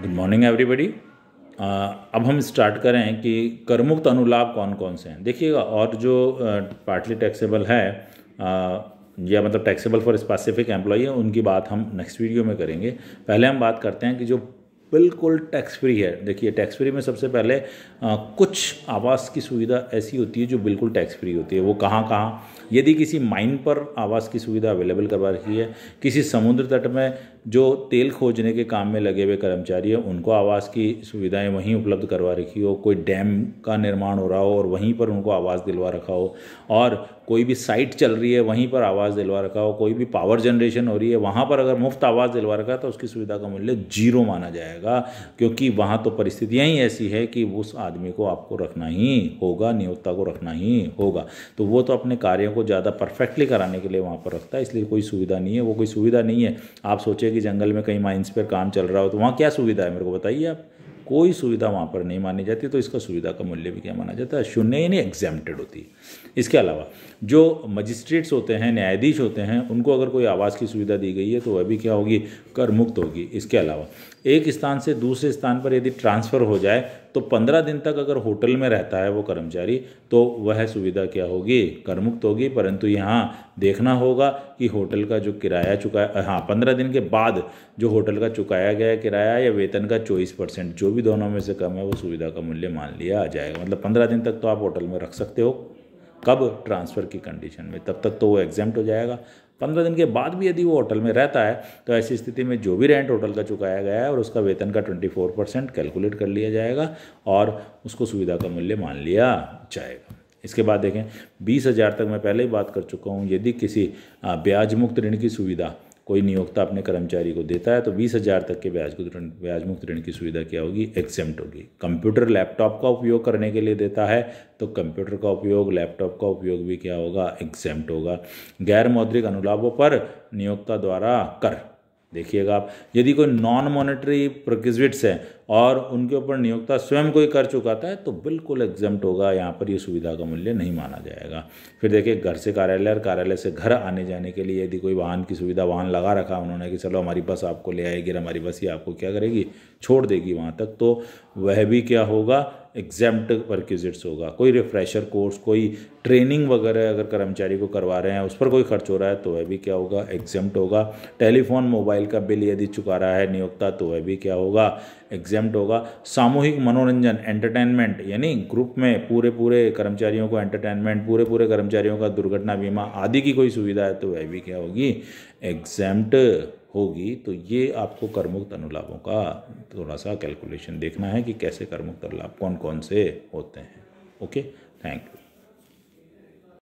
good morning everybody अब हम start करें कि करमुक्त अनुलाभ कौन कौन से हैं देखिएगा और जो पार्टली uh, टैक्सेबल है uh, या मतलब टैक्सेबल फॉर स्पेसिफिक एम्प्लॉई है उनकी बात हम नेक्स्ट वीडियो में करेंगे पहले हम बात करते हैं कि जो बिल्कुल टैक्स फ्री है देखिए टैक्स फ्री में सबसे पहले आ, uh, कुछ आवास की सुविधा ऐसी होती है जो बिल्कुल टैक्स फ्री होती है वो कहाँ कहाँ यदि किसी माइन पर आवास की सुविधा अवेलेबल करवा रखी है किसी समुद्र तट में जो तेल खोजने के काम में लगे हुए कर्मचारी हैं उनको आवास की सुविधाएं वहीं उपलब्ध करवा रखी हो कोई डैम का निर्माण हो रहा हो और वहीं पर उनको आवास दिलवा रखा हो और कोई भी साइट चल रही है वहीं पर आवास दिलवा रखा हो कोई भी पावर जनरेशन हो रही है वहाँ पर अगर मुफ्त आवास दिलवा रखा है तो उसकी सुविधा का मूल्य जीरो माना जाएगा क्योंकि वहाँ तो परिस्थितियाँ ही ऐसी है कि उस आदमी को आपको रखना ही होगा नियोक्ता को रखना ही होगा तो वो तो अपने कार्यों को ज़्यादा परफेक्टली कराने के लिए वहाँ पर रखता है इसलिए कोई सुविधा नहीं है वो कोई सुविधा नहीं है आप सोचेंगे कि जंगल में कहीं माइंस पर काम चल रहा हो तो वहाँ क्या सुविधा है मेरे को बताइए आप कोई सुविधा वहाँ पर नहीं मानी जाती तो इसका सुविधा का मूल्य भी क्या माना जाता है शून्य यानी एग्जाम्प्टेड होती है इसके अलावा जो मजिस्ट्रेट्स होते हैं न्यायाधीश होते हैं उनको अगर कोई आवास की सुविधा दी गई है तो वह भी क्या होगी कर मुक्त होगी इसके अलावा एक स्थान से दूसरे स्थान पर यदि ट्रांसफ़र हो जाए तो पंद्रह दिन तक अगर होटल में रहता है वो कर्मचारी तो वह सुविधा क्या होगी कर मुक्त होगी परंतु यहाँ देखना होगा कि होटल का जो किराया चुकाया हाँ पंद्रह दिन के बाद जो होटल का चुकाया गया किराया या वेतन का चौबीस परसेंट जो भी दोनों में से कम है वो सुविधा का मूल्य मान लिया आ जाएगा मतलब पंद्रह दिन तक तो आप होटल में रख सकते हो कब ट्रांसफ़र की कंडीशन में तब तक तो वो एग्जाम्ट हो जाएगा पंद्रह दिन के बाद भी यदि वो होटल में रहता है तो ऐसी स्थिति में जो भी रेंट होटल का चुकाया गया है और उसका वेतन का ट्वेंटी फोर परसेंट कैलकुलेट कर लिया जाएगा और उसको सुविधा का मूल्य मान लिया जाएगा इसके बाद देखें बीस हज़ार तक मैं पहले ही बात कर चुका हूँ यदि किसी ब्याज मुक्त ऋण की सुविधा कोई नियोक्ता अपने कर्मचारी को देता है तो बीस हज़ार तक के ब्याज मुक्त ऋण ब्याज मुक्त ऋण की सुविधा क्या होगी एक्सेम्प्ट होगी कंप्यूटर लैपटॉप का उपयोग करने के लिए देता है तो कंप्यूटर का उपयोग लैपटॉप का उपयोग भी क्या होगा एक्सेम्प्ट होगा गैर मौद्रिक अनुलाभों पर नियोक्ता द्वारा कर देखिएगा आप यदि कोई नॉन मॉनेटरी प्रक्विजिट्स हैं और उनके ऊपर नियोक्ता स्वयं कोई कर चुकाता है तो बिल्कुल एग्जाम होगा यहाँ पर ये सुविधा का मूल्य नहीं माना जाएगा फिर देखिए घर से कार्यालय और कार्यालय से घर आने जाने के लिए यदि कोई वाहन की सुविधा वाहन लगा रखा उन्होंने कि चलो हमारी बस आपको ले आएगी हमारी बस ही आपको क्या करेगी छोड़ देगी वहाँ तक तो वह भी क्या होगा एग्जाम्प्ट परक्यूजिट्स होगा कोई रिफ्रेशर कोर्स कोई ट्रेनिंग वगैरह अगर कर्मचारी को करवा रहे हैं उस पर कोई खर्च हो रहा है तो वह भी क्या होगा एग्जाम्प्ट होगा टेलीफोन मोबाइल का बिल यदि चुका रहा है नियोक्ता तो वह भी क्या होगा एग्जाम एग्जाम्ड होगा सामूहिक मनोरंजन एंटरटेनमेंट यानी ग्रुप में पूरे पूरे कर्मचारियों को एंटरटेनमेंट पूरे पूरे कर्मचारियों का दुर्घटना बीमा आदि की कोई सुविधा है तो वह भी क्या होगी एग्जाम्ड होगी तो ये आपको करमुक्त अनुलाभों का थोड़ा सा कैलकुलेशन देखना है कि कैसे करमुक्त अनुलाभ कौन कौन से होते हैं ओके थैंक यू